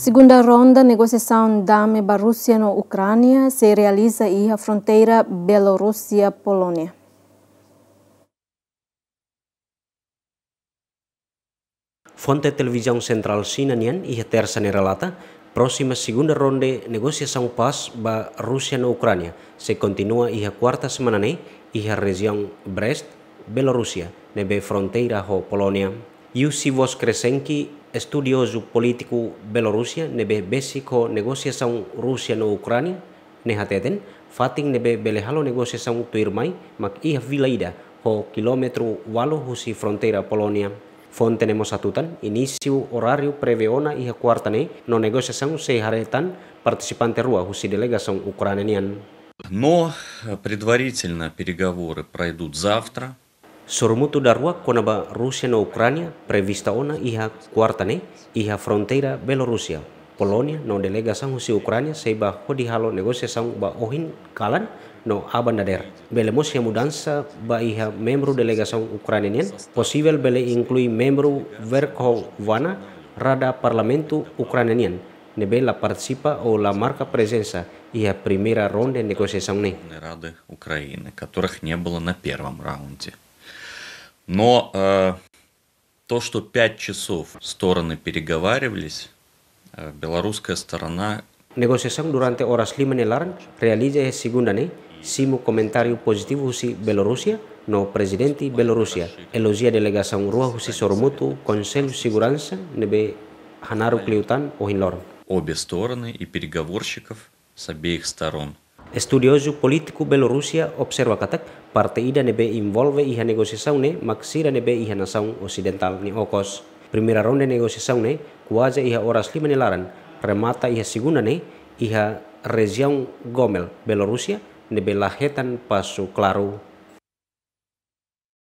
Segunda ronda negociação da Barrússia no Ucrânia se realiza à e fronteira Bielorrússia-Polônia. Fonte Televisão Central Sinanian e terça ne relata, próxima segunda ronda negociação paz ba Rússia na Ucrânia se continua e quarta semana ne e região Brest, Bielorrússia, nebe fronteira ho Polônia. Vos Kresenki, estudioso político Belorussia, nebe besiko Rusia no na ne hateten, fatin nebe belehalo negosiasaun tuirmai, mak ih vilaida, ho quilômetro walo husi Polonia. Polônia. Fontenemo satutan, inisiu horario preveona iha kuartane, no negosiasaun se participante rua husi delegação ucraniana. Но предварительно переговоры пройдут завтра. Sormutu darwa kona ba Rusia na Ukrania prevista ona iha ne iha fronteira Belorusia. Polonia no delega delegação Ukrania Ukraina seiba hodi halo sang ba ohin kalan no abandader. Bele mosia mudansa ba iha membro delegação ucraniana, posibel bele inclui membro Verkhovana rada parlamentu ucraniano. ne bela participa ou la marca presensa iha primera ronde negociação ne. Рады katorah bolo na первом раунде. Но э, то, что пять часов стороны переговаривались, э, белорусская сторона... Negociação durante horas lima e large realiza e segunda ne simo comentário positivo si Bielorússia no presidente Bielorússia elogia delegação rua husi sormutu conselho segurança nebe Ханару Клиутан Огинлорн. Обе стороны и переговорщиков с обеих сторон – Estudioso politiku Bielorússia observa katak parteida nebe involve iha negociação ne maksira nebe iha nação ocidental ni okos. Primeira ronde negociação ne kuaja iha horas lima nelaran remata iha segunda ne iha região Gomel, Bielorússia nebe lahetan pasu klaru.